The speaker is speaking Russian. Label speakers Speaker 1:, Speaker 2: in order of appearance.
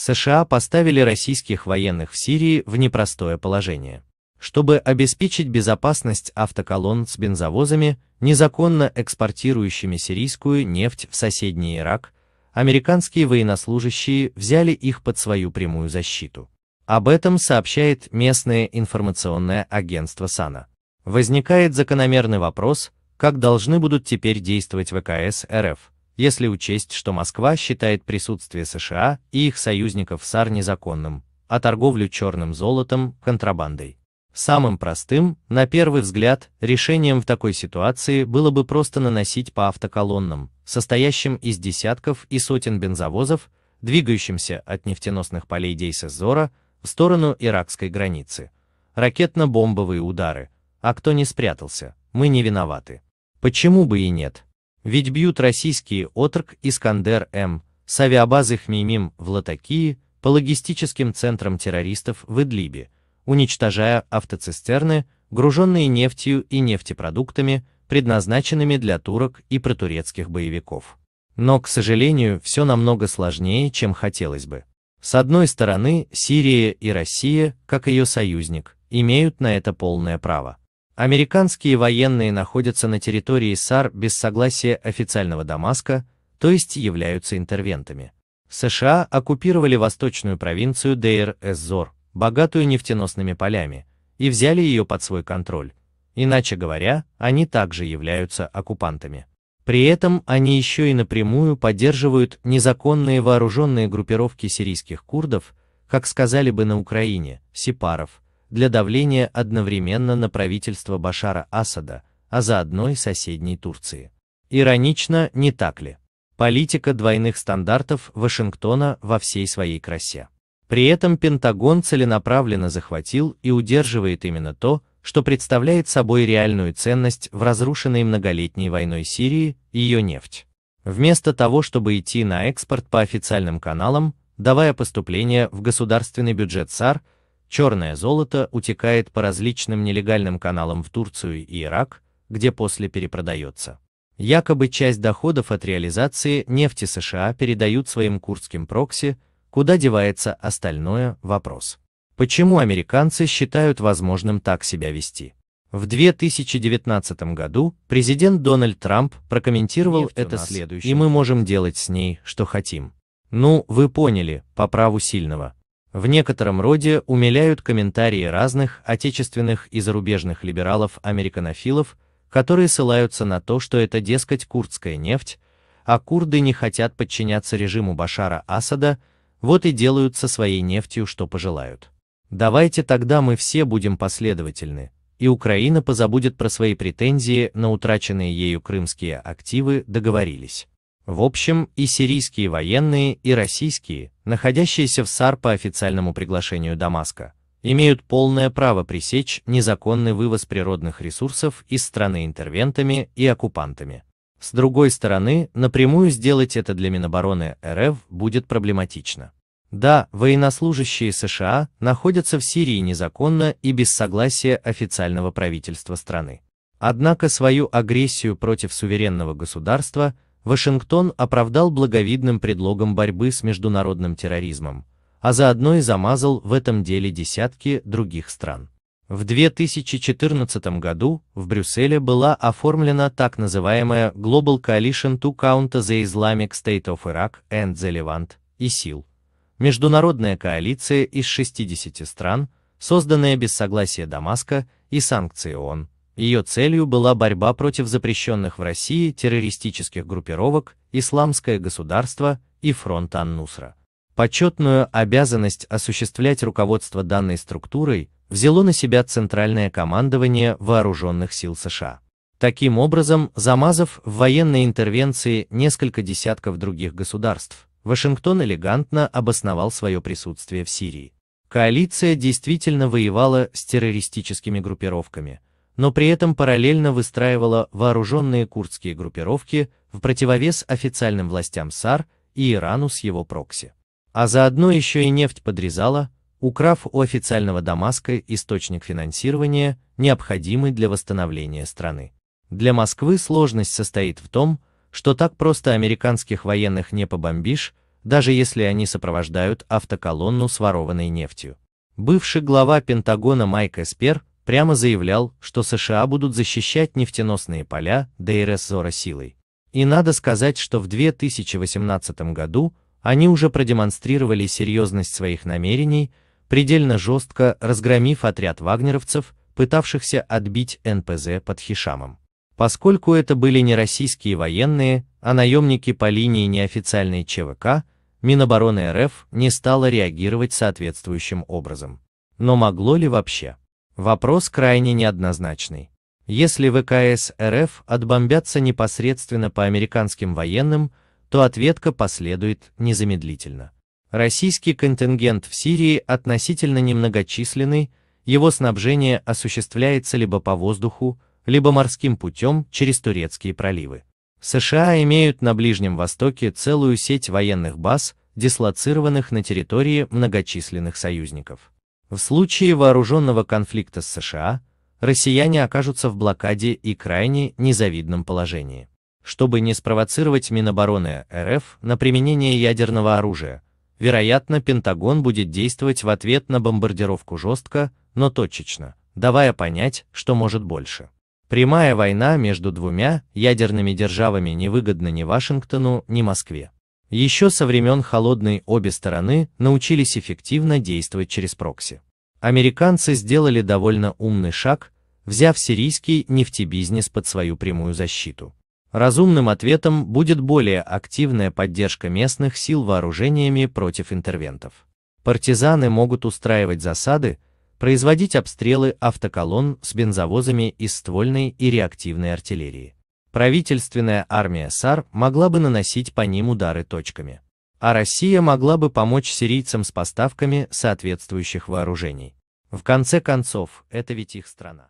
Speaker 1: США поставили российских военных в Сирии в непростое положение. Чтобы обеспечить безопасность автоколонн с бензовозами, незаконно экспортирующими сирийскую нефть в соседний Ирак, американские военнослужащие взяли их под свою прямую защиту. Об этом сообщает местное информационное агентство САНА. Возникает закономерный вопрос, как должны будут теперь действовать ВКС РФ, если учесть, что Москва считает присутствие США и их союзников в САР незаконным, а торговлю черным золотом – контрабандой. Самым простым, на первый взгляд, решением в такой ситуации было бы просто наносить по автоколоннам, состоящим из десятков и сотен бензовозов, двигающимся от нефтеносных полей Дейсезора в сторону иракской границы. Ракетно-бомбовые удары. А кто не спрятался, мы не виноваты. Почему бы и нет? Ведь бьют российские отрк Искандер-М с авиабазы Хмеймим в Латакии по логистическим центрам террористов в Идлибе, уничтожая автоцистерны, груженные нефтью и нефтепродуктами, предназначенными для турок и протурецких боевиков. Но, к сожалению, все намного сложнее, чем хотелось бы. С одной стороны, Сирия и Россия, как ее союзник, имеют на это полное право. Американские военные находятся на территории САР без согласия официального Дамаска, то есть являются интервентами. США оккупировали восточную провинцию дейр эз богатую нефтеносными полями, и взяли ее под свой контроль. Иначе говоря, они также являются оккупантами. При этом они еще и напрямую поддерживают незаконные вооруженные группировки сирийских курдов, как сказали бы на Украине, сепаров, для давления одновременно на правительство Башара Асада, а заодно и соседней Турции. Иронично, не так ли? Политика двойных стандартов Вашингтона во всей своей красе. При этом Пентагон целенаправленно захватил и удерживает именно то, что представляет собой реальную ценность в разрушенной многолетней войной Сирии, ее нефть. Вместо того, чтобы идти на экспорт по официальным каналам, давая поступления в государственный бюджет САР, Черное золото утекает по различным нелегальным каналам в Турцию и Ирак, где после перепродается. Якобы часть доходов от реализации нефти США передают своим курдским прокси, куда девается остальное – вопрос. Почему американцы считают возможным так себя вести? В 2019 году президент Дональд Трамп прокомментировал Нефть это следующее, и мы можем делать с ней, что хотим. Ну, вы поняли, по праву сильного – в некотором роде умиляют комментарии разных отечественных и зарубежных либералов-американофилов, которые ссылаются на то, что это, дескать, курдская нефть, а курды не хотят подчиняться режиму Башара Асада, вот и делают со своей нефтью, что пожелают. Давайте тогда мы все будем последовательны, и Украина позабудет про свои претензии на утраченные ею крымские активы, договорились. В общем, и сирийские военные, и российские, находящиеся в САР по официальному приглашению Дамаска, имеют полное право пресечь незаконный вывоз природных ресурсов из страны интервентами и оккупантами. С другой стороны, напрямую сделать это для Минобороны РФ будет проблематично. Да, военнослужащие США находятся в Сирии незаконно и без согласия официального правительства страны. Однако свою агрессию против суверенного государства – Вашингтон оправдал благовидным предлогом борьбы с международным терроризмом, а заодно и замазал в этом деле десятки других стран. В 2014 году в Брюсселе была оформлена так называемая Global Coalition to Counter the Islamic State of Iraq and the Levant, ИСИЛ, международная коалиция из 60 стран, созданная без согласия Дамаска и санкций ООН, ее целью была борьба против запрещенных в России террористических группировок «Исламское государство» и «Фронт Ан-Нусра». Почетную обязанность осуществлять руководство данной структурой взяло на себя Центральное командование Вооруженных сил США. Таким образом, замазав в военной интервенции несколько десятков других государств, Вашингтон элегантно обосновал свое присутствие в Сирии. Коалиция действительно воевала с террористическими группировками – но при этом параллельно выстраивала вооруженные курдские группировки в противовес официальным властям САР и Ирану с его прокси. А заодно еще и нефть подрезала, украв у официального Дамаска источник финансирования, необходимый для восстановления страны. Для Москвы сложность состоит в том, что так просто американских военных не побомбишь, даже если они сопровождают автоколонну с ворованной нефтью. Бывший глава Пентагона Майк Эспер прямо заявлял, что США будут защищать нефтеносные поля ДРСОРа силой. И надо сказать, что в 2018 году они уже продемонстрировали серьезность своих намерений, предельно жестко разгромив отряд вагнеровцев, пытавшихся отбить НПЗ под Хишамом. Поскольку это были не российские военные, а наемники по линии неофициальной ЧВК, Минобороны РФ не стало реагировать соответствующим образом. Но могло ли вообще? Вопрос крайне неоднозначный. Если ВКС РФ отбомбятся непосредственно по американским военным, то ответка последует незамедлительно. Российский контингент в Сирии относительно немногочисленный, его снабжение осуществляется либо по воздуху, либо морским путем через турецкие проливы. США имеют на Ближнем Востоке целую сеть военных баз, дислоцированных на территории многочисленных союзников. В случае вооруженного конфликта с США, россияне окажутся в блокаде и крайне незавидном положении. Чтобы не спровоцировать Минобороны РФ на применение ядерного оружия, вероятно, Пентагон будет действовать в ответ на бомбардировку жестко, но точечно, давая понять, что может больше. Прямая война между двумя ядерными державами невыгодна ни Вашингтону, ни Москве. Еще со времен холодной обе стороны научились эффективно действовать через прокси. Американцы сделали довольно умный шаг, взяв сирийский нефтебизнес под свою прямую защиту. Разумным ответом будет более активная поддержка местных сил вооружениями против интервентов. Партизаны могут устраивать засады, производить обстрелы автоколонн с бензовозами из ствольной и реактивной артиллерии. Правительственная армия САР могла бы наносить по ним удары точками. А Россия могла бы помочь сирийцам с поставками соответствующих вооружений. В конце концов, это ведь их страна.